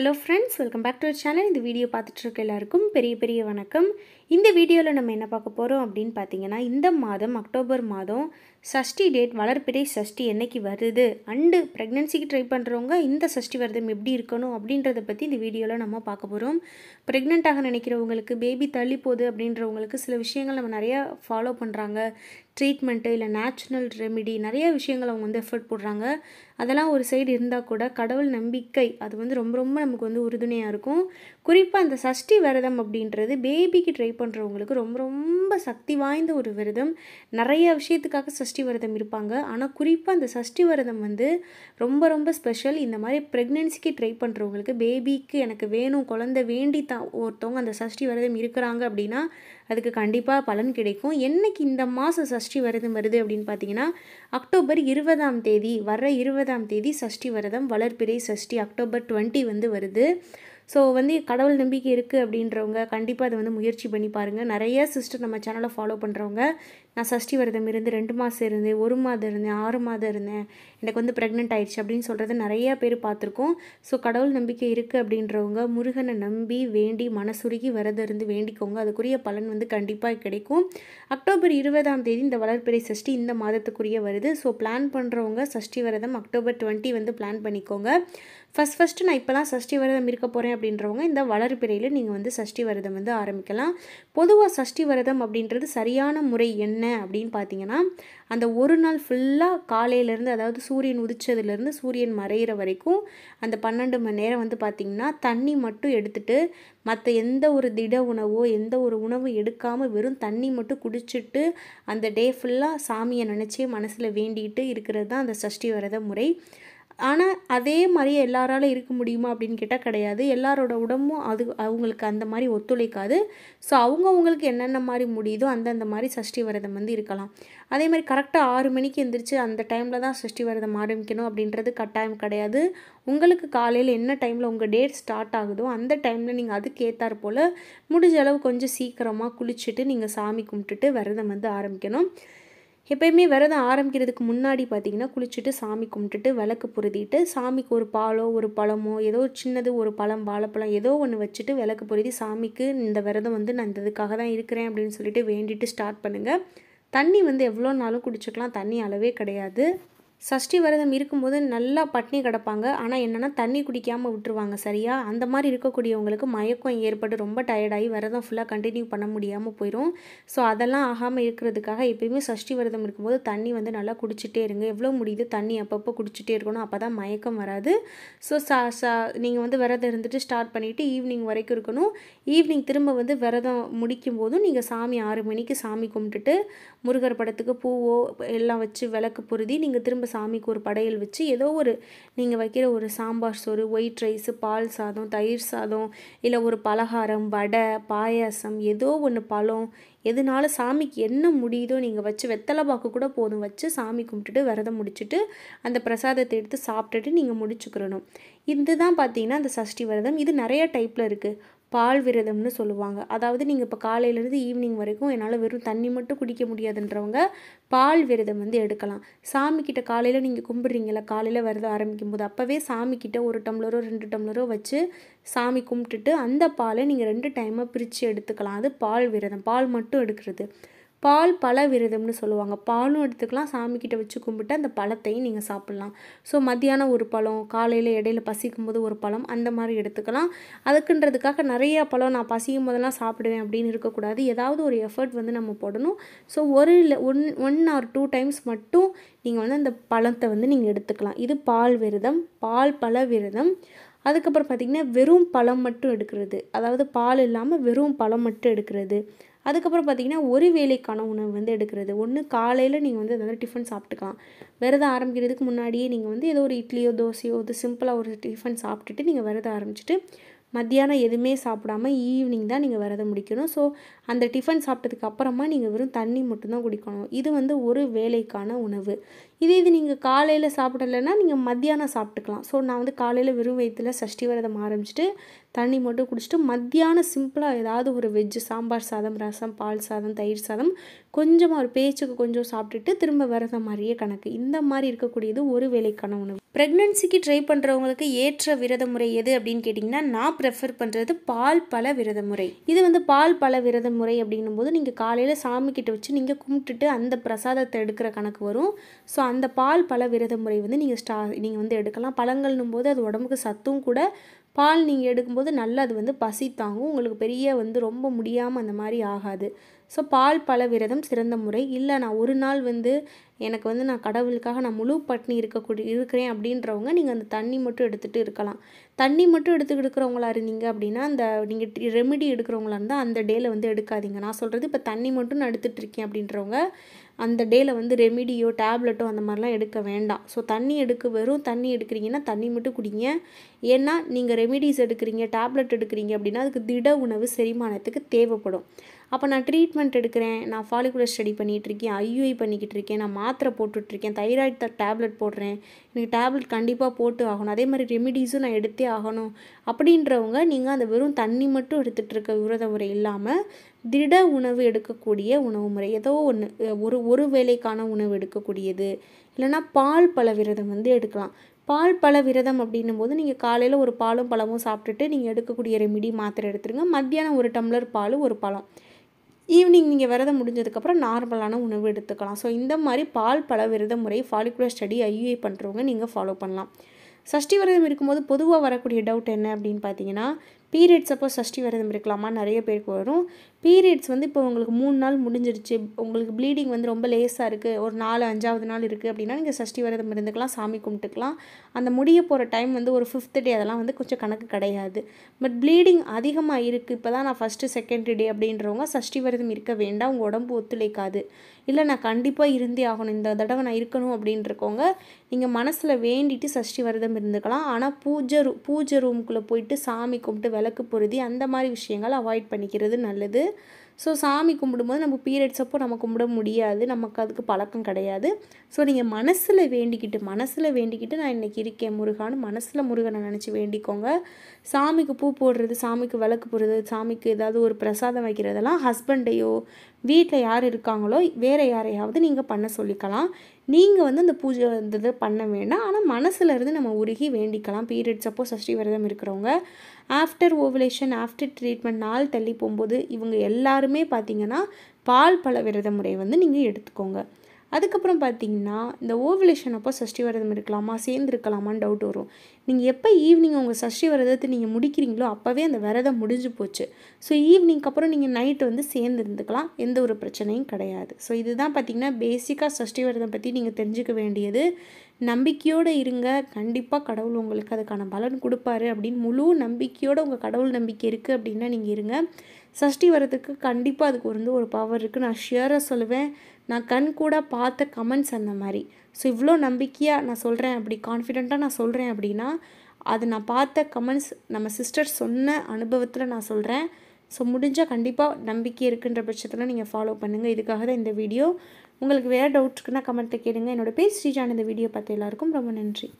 hello friends welcome back to our channel இந்த video பார்த்துட்ருக்க எல்லாருக்கும் பெரிய பெரிய வணக்கம் இந்த வீடியோவில் நம்ம என்ன பார்க்க போகிறோம் அப்படின்னு பார்த்தீங்கன்னா இந்த மாதம் அக்டோபர் மாதம் சஷ்டி டேட் வளர்ப்பிடை சஷ்டி என்றைக்கு வருது அண்டு ப்ரெக்னென்சிக்கு ட்ரை பண்ணுறவங்க இந்த சஷ்டி விரதம் எப்படி இருக்கணும் அப்படின்றத பற்றி இந்த வீடியோவில் நம்ம பார்க்க போகிறோம் ப்ரெக்னெண்ட்டாக நினைக்கிறவங்களுக்கு பேபி தள்ளி போகுது அப்படின்றவங்களுக்கு சில விஷயங்கள் நம்ம நிறையா ஃபாலோ பண்ணுறாங்க ட்ரீட்மெண்ட்டு இல்லை நேச்சுரல் ரெமிடி நிறைய விஷயங்கள் அவங்க வந்து எஃபர்ட் போடுறாங்க அதெல்லாம் ஒரு சைடு இருந்தால் கூட கடவுள் நம்பிக்கை அது வந்து ரொம்ப ரொம்ப நமக்கு வந்து உறுதுணையாக இருக்கும் குறிப்பாக அந்த சஷ்டி விரதம் அப்படின்றது பேபிக்கு ட்ரை பண்ணுறவங்களுக்கு ரொம்ப ரொம்ப சக்தி வாய்ந்த ஒரு விரதம் நிறைய விஷயத்துக்காக சஷ்டி விரதம் இருப்பாங்க ஆனால் குறிப்பாக அந்த சஷ்டி விரதம் வந்து ரொம்ப ரொம்ப ஸ்பெஷல் இந்த மாதிரி ப்ரெக்னென்சிக்கு ட்ரை பண்ணுறவங்களுக்கு பேபிக்கு எனக்கு வேணும் குழந்தை வேண்டி தான் ஒருத்தவங்க அந்த சஷ்டி விரதம் இருக்கிறாங்க அப்படின்னா அதுக்கு கண்டிப்பாக பலன் கிடைக்கும் என்றைக்கு இந்த மாதம் சஷ்டி விரதம் வருது அப்படின்னு பார்த்தீங்கன்னா அக்டோபர் இருபதாம் தேதி வர இருபதாம் தேதி சஷ்டி விரதம் வளர்ப்பிறை சஷ்டி அக்டோபர் டுவெண்ட்டி வந்து வருது ஸோ வந்து கடவுள் நம்பிக்கை இருக்குது அப்படின்றவங்க கண்டிப்பாக அதை வந்து முயற்சி பண்ணி பாருங்கள் நிறைய சிஸ்டர் நம்ம சேனலை ஃபாலோ பண்ணுறவங்க நான் சஷ்டி விரதம் இருந்து ரெண்டு மாதம் இருந்தேன் ஒரு மாதம் இருந்தேன் ஆறு மாதம் இருந்தேன் எனக்கு வந்து ப்ரெக்னென்ட் ஆயிடுச்சு அப்படின்னு சொல்கிறது நிறையா பேர் பார்த்துருக்கோம் ஸோ கடவுள் நம்பிக்கை இருக்குது அப்படின்றவங்க முருகனை நம்பி வேண்டி மனசுருகி விரதம் இருந்து வேண்டிக்கோங்க அதுக்குரிய பலன் வந்து கண்டிப்பாக கிடைக்கும் அக்டோபர் இருபதாம் தேதி இந்த வளர்ப்பிறை சஷ்டி இந்த மாதத்துக்குரிய வருது ஸோ பிளான் பண்ணுறவங்க சஷ்டி விரதம் அக்டோபர் டுவெண்ட்டி வந்து பிளான் பண்ணிக்கோங்க ஃபஸ்ட் ஃபஸ்ட்டு நான் இப்போலாம் சஷ்டி விரதம் இருக்க போகிறேன் அப்படின்றவங்க இந்த வளர்ப்பிறையில் நீங்கள் வந்து சஷ்டி விரதம் வந்து ஆரம்பிக்கலாம் பொதுவாக சஷ்டி விரதம் அப்படின்றது சரியான முறை என்ன அப்படின்னு பார்த்தீங்கன்னா அந்த ஒரு நாள் ஃபுல்லாக காலையிலேருந்து அதாவது சூரியன் உதிச்சதுலேருந்து சூரியன் மறையிற வரைக்கும் அந்த பன்னெண்டு மணி நேரம் வந்து பார்த்திங்கன்னா தண்ணி மட்டும் எடுத்துகிட்டு மற்ற எந்த ஒரு திட உணவோ எந்த ஒரு உணவு எடுக்காமல் வெறும் தண்ணி மட்டும் குடிச்சிட்டு அந்த டே ஃபுல்லாக சாமியை நினச்சி மனசில் வேண்டிகிட்டு இருக்கிறது தான் அந்த சஷ்டி விரத முறை ஆனால் அதே மாதிரியே எல்லாராலும் இருக்க முடியுமா அப்படின்னு கேட்டால் கிடையாது எல்லாரோட உடம்பும் அது அவங்களுக்கு அந்த மாதிரி ஒத்துழைக்காது ஸோ அவங்கவுங்களுக்கு என்னென்ன மாதிரி முடியுதோ அந்தந்த மாதிரி சஷ்டி விரதம் வந்து இருக்கலாம் அதே மாதிரி கரெக்டாக ஆறு மணிக்கு எந்திரிச்சு அந்த டைமில் தான் சஷ்டி விரதம் ஆரம்பிக்கணும் அப்படின்றது கட்டாயம் கிடையாது உங்களுக்கு காலையில் என்ன டைமில் உங்கள் டேட் ஸ்டார்ட் ஆகுதோ அந்த டைமில் நீங்கள் அதுக்கேற்றார் போல் முடிஞ்ச அளவு கொஞ்சம் சீக்கிரமாக குளிச்சுட்டு நீங்கள் சாமி கும்பிட்டுட்டு விரதம் வந்து ஆரம்பிக்கணும் எப்பயுமே விரதம் ஆரம்பிக்கிறதுக்கு முன்னாடி பார்த்திங்கன்னா குளிச்சுட்டு சாமி கும்பிட்டுட்டு விளக்கு பொருதிட்டு சாமிக்கு ஒரு பாலோ ஒரு பழமோ ஏதோ ஒரு சின்னது ஒரு பழம் வாழைப்பழம் ஏதோ ஒன்று வச்சுட்டு விளக்கு பொருதி சாமிக்கு இந்த விரதம் வந்து நான் இந்த இதுக்காக தான் இருக்கிறேன் அப்படின்னு சொல்லிட்டு வேண்டிட்டு ஸ்டார்ட் பண்ணுங்கள் தண்ணி வந்து எவ்வளோ நாளும் குடிச்சுக்கலாம் தண்ணி அளவே கிடையாது சஷ்டி விரதம் இருக்கும்போது நல்லா பட்னி கிடப்பாங்க ஆனால் என்னென்னா தண்ணி குடிக்காமல் விட்டுருவாங்க சரியா அந்த மாதிரி இருக்கக்கூடியவங்களுக்கு மயக்கம் ஏற்பட்டு ரொம்ப டயர்டாகி விரதம் ஃபுல்லாக கண்டினியூ பண்ண முடியாமல் போயிடும் ஸோ அதெல்லாம் ஆகாமல் இருக்கிறதுக்காக எப்பயுமே சஷ்டி விரதம் இருக்கும்போது தண்ணி வந்து நல்லா குடிச்சிட்டே இருங்க எவ்வளோ முடியுது தண்ணி அப்பப்போ குடிச்சிட்டே இருக்கணும் அப்போ தான் மயக்கம் வராது ஸோ சா சா நீங்கள் வந்து விரதம் இருந்துட்டு ஸ்டார்ட் பண்ணிவிட்டு ஈவினிங் வரைக்கும் இருக்கணும் ஈவினிங் திரும்ப வந்து விரதம் முடிக்கும் போதும் நீங்கள் சாமி ஆறு மணிக்கு சாமி கும்பிட்டுட்டு முருகர் படத்துக்கு பூவோ எல்லாம் வச்சு விளக்கு பொருதி நீங்கள் திரும்ப சாமிக்கு ஒரு படையல் வச்சு ஏதோ ஒரு நீங்கள் வைக்கிற ஒரு சாம்பார் சோறு ஒயிட் ரைஸு பால் சாதம் தயிர் சாதம் இல்லை ஒரு பலகாரம் வடை பாயாசம் ஏதோ ஒன்று பழம் எதனால சாமிக்கு என்ன முடியுதோ நீங்கள் வச்சு வெத்தலை பாக்கு கூட போதும் வச்சு சாமி கும்பிட்டுட்டு விரதம் முடிச்சுட்டு அந்த பிரசாதத்தை எடுத்து சாப்பிட்டுட்டு நீங்கள் முடிச்சுக்கிறணும் இதுதான் பார்த்தீங்கன்னா அந்த சஷ்டி விரதம் இது நிறைய டைப்பில் இருக்குது பால் விரதம்னு சொல்லுவாங்க அதாவது நீங்கள் இப்போ காலையிலேருந்து ஈவினிங் வரைக்கும் என்னால் வெறும் தண்ணி மட்டும் குடிக்க முடியாதுன்றவங்க பால் விரதம் வந்து எடுக்கலாம் சாமிக்கிட்ட காலையில் நீங்கள் கும்பிட்றீங்களா காலையில் விரதம் ஆரம்பிக்கும் போது அப்போவே சாமிக்கிட்ட ஒரு டம்ளரோ ரெண்டு டம்ளரோ வச்சு சாமி கும்பிட்டுட்டு அந்த பாலை நீங்கள் ரெண்டு டைமாக பிரித்து எடுத்துக்கலாம் அது பால் விரதம் பால் மட்டும் எடுக்கிறது பால் பல விரதம்னு சொல்லுவாங்க பாலும் எடுத்துக்கலாம் சாமிக்கிட்ட வச்சு கும்பிட்டு அந்த பழத்தையும் நீங்கள் சாப்பிட்லாம் ஸோ மத்தியானம் ஒரு பழம் காலையில் இடையில பசிக்கும் போது ஒரு பழம் அந்த மாதிரி எடுத்துக்கலாம் அதுக்குன்றதுக்காக நிறைய பழம் நான் பசிக்கும் போதெல்லாம் சாப்பிடுவேன் அப்படின்னு இருக்கக்கூடாது ஏதாவது ஒரு எஃபர்ட் வந்து நம்ம போடணும் ஸோ ஒரு இல்லை one one or two times மட்டும் நீங்கள் வந்து அந்த பழத்தை வந்து நீங்கள் எடுத்துக்கலாம் இது பால் விரதம் பால் பழ விரதம் அதுக்கப்புறம் பார்த்திங்கன்னா வெறும் பழம் மட்டும் எடுக்கிறது அதாவது பால் இல்லாமல் வெறும் பழம் மட்டும் எடுக்கிறது அதுக்கப்புறம் பார்த்தீங்கன்னா ஒரு வேலைக்கான உணவு வந்து எடுக்கிறது ஒன்று காலையில் நீங்கள் வந்து எதாவது டிஃபன் சாப்பிட்டுக்கலாம் விரதம் ஆரம்பிக்கிறதுக்கு முன்னாடியே நீங்கள் வந்து ஏதோ ஒரு இட்லியோ தோசையோ இது சிம்பிளாக ஒரு டிஃபன் சாப்பிட்டுட்டு நீங்கள் விரதம் ஆரம்பிச்சுட்டு மத்தியானம் எதுவுமே சாப்பிடாமல் ஈவினிங் தான் நீங்கள் விரதம் முடிக்கணும் ஸோ அந்த டிஃபன் சாப்பிட்டதுக்கு அப்புறமா நீங்கள் வெறும் தண்ணி மட்டும்தான் குடிக்கணும் இது வந்து ஒரு வேலைக்கான உணவு இதே இது நீங்கள் காலையில் சாப்பிடலைன்னா நீங்கள் மத்தியானம் சாப்பிட்டுக்கலாம் ஸோ நான் வந்து காலையில் வெறும் வயிற்றுல சஷ்டி விரதம் ஆரம்பிச்சிட்டு தண்ணி மட்டும் குடிச்சிட்டு மத்தியானம் சிம்பிளாக ஏதாவது ஒரு வெஜ்ஜு சாம்பார் சாதம் ரசம் பால் சாதம் தயிர் சாதம் கொஞ்சமாக ஒரு பேச்சுக்கு கொஞ்சம் சாப்பிட்டுட்டு திரும்ப விரத மாதிரியே கணக்கு இந்த மாதிரி இருக்கக்கூடியது ஒரு வேலைக்கான உணவு ப்ரெக்னென்சிக்கு ட்ரை பண்ணுறவங்களுக்கு ஏற்ற விரத முறை எது அப்படின்னு கேட்டிங்கன்னா நான் ப்ரெஃபர் பண்ணுறது பால் பல விரத முறை இது வந்து பால் பல விரத முறை அப்படின்னும் போது நீங்கள் காலையில் சாமிக்கிட்ட வச்சு நீங்கள் கும்பிட்டுட்டு அந்த பிரசாதத்தை எடுக்கிற கணக்கு வரும் ஸோ அந்த பால் பல விரத முறை வந்து நீங்கள் ஸ்டா நீங்கள் வந்து எடுக்கலாம் பழங்கள்னும் போது அது உடம்புக்கு சத்தும் கூட பால் நீங்கள் எடுக்கும்போது நல்லா அது வந்து பசி தாங்கும் உங்களுக்கு பெரிய வந்து ரொம்ப முடியாமல் அந்த மாதிரி ஆகாது ஸோ பால் பல விரதம் சிறந்த முறை இல்லை நான் ஒரு நாள் வந்து எனக்கு வந்து நான் கடவுளுக்காக நான் முழு பட்னி இருக்கக்கூடிய இருக்கிறேன் அப்படின்றவங்க நீங்கள் அந்த தண்ணி மட்டும் எடுத்துகிட்டு இருக்கலாம் தண்ணி மட்டும் எடுத்து எடுக்கிறவங்களா இருந்தீங்க அப்படின்னா அந்த நீங்கள் ரெமிடி எடுக்கிறவங்களா இருந்தால் அந்த டேல வந்து எடுக்காதீங்க நான் சொல்கிறது இப்போ தண்ணி மட்டும் நான் இருக்கேன் அப்படின்றவங்க அந்த டேல வந்து ரெமிடியோ டேப்லெட்டோ அந்த மாதிரிலாம் எடுக்க வேண்டாம் ஸோ தண்ணி எடுக்க வெறும் தண்ணி எடுக்கிறீங்கன்னா தண்ணி மட்டும் குடிங்க ஏன்னா நீங்கள் ரெமிடிஸ் எடுக்கிறீங்க டேப்லெட் எடுக்கிறீங்க அப்படின்னா அதுக்கு திட உணவு செரிமானத்துக்கு தேவைப்படும் அப்போ நான் ட்ரீட்மெண்ட் எடுக்கிறேன் நான் ஃபாலிகுலர் ஸ்டடி பண்ணிகிட்டு இருக்கேன் ஐயுஐ பண்ணிக்கிட்டு இருக்கேன் நான் மாத்திரை போட்டுட்ருக்கேன் தைராய்டு த டேப்லெட் போடுறேன் எனக்கு டேப்லெட் கண்டிப்பாக போட்டு ஆகணும் அதே மாதிரி ரெமிடிஸும் நான் எடுத்தே ஆகணும் அப்படின்றவங்க நீங்கள் அந்த வெறும் தண்ணி மட்டும் எடுத்துகிட்டு இருக்க விரத முறை இல்லாமல் திட உணவு எடுக்கக்கூடிய உணவு முறை ஏதோ ஒன்று ஒரு ஒரு வேலைக்கான உணவு எடுக்கக்கூடியது இல்லைனா பால் பல விரதம் வந்து எடுக்கலாம் பால் பழ விரதம் அப்படின்னும் போது நீங்கள் காலையில் ஒரு பாலும் பழமும் சாப்பிட்டுட்டு நீங்கள் எடுக்கக்கூடிய ரெமிடி மாத்திரை எடுத்துருங்க மத்தியானம் ஒரு டம்ளர் பால் ஒரு பழம் ஈவினிங் நீங்கள் விரதம் முடிஞ்சதுக்கப்புறம் நார்மலான உணவு எடுத்துக்கலாம் ஸோ இந்த மாதிரி பால் பல விரத முறை ஃபாலிகுலர் ஸ்டடி ஐயுஐ பண்ணுறவங்க நீங்கள் ஃபாலோ பண்ணலாம் சஷ்டி விரதம் இருக்கும்போது பொதுவாக வரக்கூடிய டவுட் என்ன அப்படின்னு பார்த்தீங்கன்னா பீரியட்ஸ் அப்போ சஷ்டி விரதம் இருக்கலாமா நிறைய பேருக்கு வரும் பீரியட்ஸ் வந்து இப்போ உங்களுக்கு மூணு நாள் முடிஞ்சிருச்சு உங்களுக்கு ப்ளீடிங் வந்து ரொம்ப லேஸாக இருக்குது ஒரு நாலு அஞ்சாவது நாள் இருக்குது அப்படின்னா நீங்கள் சஷ்டி விரதம் இருந்துக்கலாம் சாமி கும்பிட்டுக்கலாம் அந்த முடிய போகிற டைம் வந்து ஒரு ஃபிஃப்த் டே அதெல்லாம் வந்து கொஞ்சம் கணக்கு கிடையாது பட் ப்ளீடிங் அதிகமாக இருக்குது இப்போ தான் நான் ஃபஸ்ட்டு செகண்ட் டே அப்படின்றவங்க சஷ்டி விரதம் இருக்க வேண்டாம் உங்கள் உடம்பு ஒத்துழைக்காது இல்லை நான் கண்டிப்பாக இருந்தே ஆகணும் இந்த தடவை நான் இருக்கணும் அப்படின்றக்கவங்க நீங்கள் மனசில் வேண்டிட்டு சஷ்டி விரதம் இருந்துக்கலாம் ஆனால் பூஜை பூஜை ரூம்குள்ளே போயிட்டு சாமி கும்பிட்டு விளக்கு பொருதி அந்த மாதிரி விஷயங்கள் அவாய்ட் பண்ணிக்கிறது நல்லது ஸோ சாமி கும்பிடும்போது நம்ம பீரியட்ஸ் அப்போ நம்ம கும்பிட முடியாது நமக்கு அதுக்கு பழக்கம் கிடையாது ஸோ நீங்கள் மனசில் வேண்டிக்கிட்டு மனசில் வேண்டிக்கிட்டு நான் இன்றைக்கி இருக்கேன் முருகான்னு மனசில் முருகனை நினச்சி வேண்டிக்கோங்க சாமிக்கு பூ போடுறது சாமிக்கு விளக்கு போடுறது சாமிக்கு ஏதாவது ஒரு பிரசாதம் வைக்கிறதெல்லாம் ஹஸ்பண்டையோ வீட்டில் யார் இருக்காங்களோ வேறு யாரையாவது நீங்கள் பண்ண சொல்லிக்கலாம் நீங்கள் வந்து அந்த பூஜை இந்த இது பண்ண வேண்டாம் ஆனால் மனசில் இருந்து நம்ம உருகி வேண்டிக்கலாம் பீரியட்ஸ் அப்போ சஷ்டி விரதம் இருக்கிறவங்க ஆஃப்டர் ஓவலேஷன் ஆஃப்டர் ட்ரீட்மெண்ட் நாள் தள்ளி போகும்போது இவங்க எல்லாருமே பார்த்திங்கன்னா பால் பழ விரத முறை வந்து நீங்கள் எடுத்துக்கோங்க அதுக்கப்புறம் பார்த்தீங்கன்னா இந்த ஓவலேஷன் அப்போ சஷ்டி விரதம் இருக்கலாமா சேர்ந்துருக்கலாமான்னு டவுட் வரும் நீங்கள் எப்போ ஈவினிங் உங்கள் சஷ்டி விரதத்தை நீங்கள் முடிக்கிறீங்களோ அப்போவே அந்த விரதம் முடிஞ்சு போச்சு ஸோ ஈவினிங்க்கு அப்புறம் நீங்கள் நைட்டு வந்து சேர்ந்து இருந்துக்கலாம் எந்த ஒரு பிரச்சனையும் கிடையாது ஸோ இதுதான் பார்த்திங்கன்னா பேசிக்காக சஷ்டி விரதம் பற்றி நீங்கள் தெரிஞ்சுக்க வேண்டியது நம்பிக்கையோடு இருங்க கண்டிப்பாக கடவுள் உங்களுக்கு அதுக்கான பலன் கொடுப்பாரு அப்படின்னு முழு நம்பிக்கையோடு உங்கள் கடவுள் நம்பிக்கை இருக்குது அப்படின்னா நீங்கள் இருங்க சஷ்டி வரத்துக்கு கண்டிப்பாக அதுக்கு வந்து ஒரு பவர் இருக்குது நான் ஷியராக சொல்லுவேன் நான் கண் கூட பார்த்த கமெண்ட்ஸ் அந்த மாதிரி ஸோ இவ்வளோ நம்பிக்கையாக நான் சொல்கிறேன் அப்படி கான்ஃபிடெண்ட்டாக நான் சொல்கிறேன் அப்படின்னா அது நான் பார்த்த கமெண்ட்ஸ் நம்ம சிஸ்டர் சொன்ன அனுபவத்தில் நான் சொல்கிறேன் ஸோ முடிஞ்சால் கண்டிப்பாக நம்பிக்கை இருக்குன்ற பட்சத்தில் நீங்கள் ஃபாலோ பண்ணுங்கள் இதுக்காக தான் இந்த வீடியோ உங்களுக்கு வேறு டவுட்ஸ்க்குன்னா கமெண்ட்டை கேளுங்க என்னோடய பேர் ஸ்ரீஜான் இந்த வீடியோ பார்த்து எல்லாருக்கும் ரொம்ப நன்றி